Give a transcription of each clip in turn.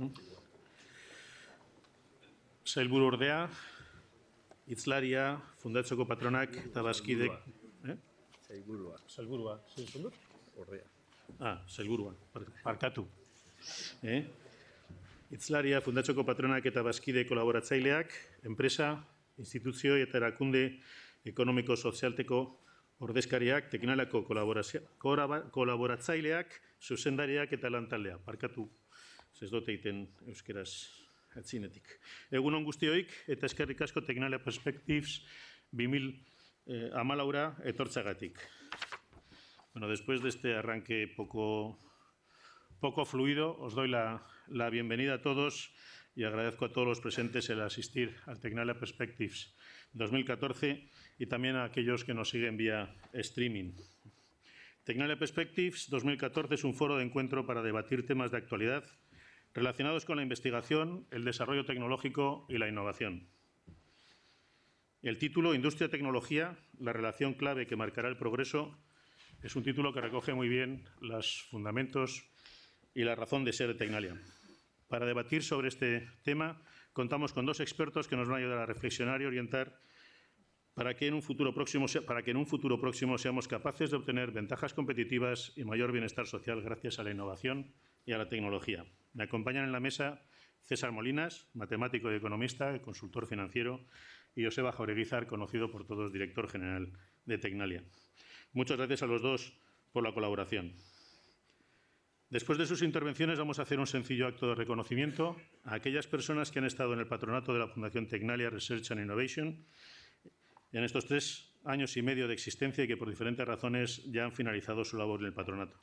Zailburu ordea, itzlaria, fundatzeko patronak eta bazkidek... Zailburua. Eh? Zailburua. Zailburua. Ordea. Ah, zailburua. Parkatu. Eh? Itzlaria, fundatzeko patronak eta bazkide kolaboratzaileak, enpresa, instituzio eta erakunde ekonomiko-sozialteko ordezkariak, teknalako kolaboratzaileak, zuzendariak eta lantaldea. Parkatu. Parkatu. Zezdote egiten euskeraz atzinetik. Egun on eta eskerrik asko Perspectives 2000 eh, etortzagatik. Bueno, después de este arranque poco, poco fluido, os doy la, la bienvenida a todos y agradezco a todos los presentes el asistir al Tecnalia Perspectives 2014 y también a aquellos que nos siguen vía streaming. Tecnalia Perspectives 2014 es un foro de encuentro para debatir temas de actualidad relacionados con la investigación, el desarrollo tecnológico y la innovación. El título Industria-Tecnología, la relación clave que marcará el progreso, es un título que recoge muy bien los fundamentos y la razón de ser de Tecnalia. Para debatir sobre este tema, contamos con dos expertos que nos van a ayudar a reflexionar y orientar para que, en un futuro próximo, para que en un futuro próximo seamos capaces de obtener ventajas competitivas y mayor bienestar social gracias a la innovación y a la tecnología. Me acompañan en la mesa César Molinas, matemático y economista, consultor financiero, y Joseba Jaureguizar, conocido por todos director general de Tecnalia. Muchas gracias a los dos por la colaboración. Después de sus intervenciones vamos a hacer un sencillo acto de reconocimiento a aquellas personas que han estado en el patronato de la Fundación Tecnalia Research and Innovation en estos tres años y medio de existencia y que por diferentes razones ya han finalizado su labor en el patronato.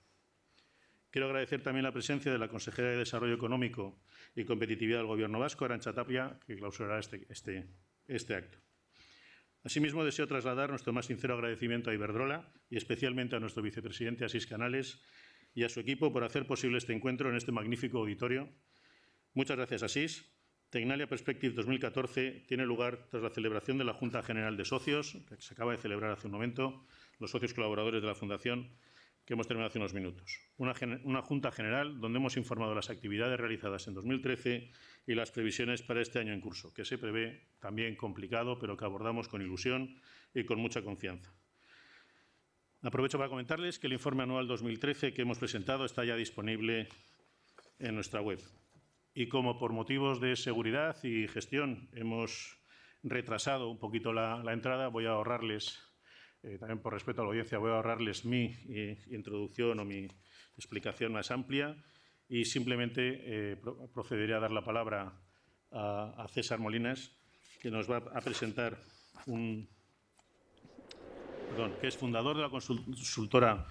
Quiero agradecer también la presencia de la consejera de Desarrollo Económico y Competitividad del Gobierno Vasco, Arancha Tapia, que clausurará este, este, este acto. Asimismo, deseo trasladar nuestro más sincero agradecimiento a Iberdrola y especialmente a nuestro vicepresidente Asís Canales y a su equipo por hacer posible este encuentro en este magnífico auditorio. Muchas gracias, Asís, Tecnalia Perspective 2014 tiene lugar tras la celebración de la Junta General de Socios, que se acaba de celebrar hace un momento, los socios colaboradores de la Fundación, que hemos terminado hace unos minutos. Una, una, Junta General donde hemos informado las actividades realizadas en 2013 y las previsiones para este año en curso, que se prevé también complicado, pero que abordamos con ilusión y con mucha confianza. Aprovecho para comentarles que el informe anual 2013 que hemos presentado está ya disponible en nuestra web y como por motivos de seguridad y gestión hemos retrasado un poquito la, entrada, voy a ahorrarles, eh, también por respeto a la audiencia, voy a ahorrarles mi eh, introducción o mi explicación más amplia y simplemente eh, procederé a dar la palabra a, a, César Molinas, que nos va a presentar un... Perdón, que es fundador de la consultora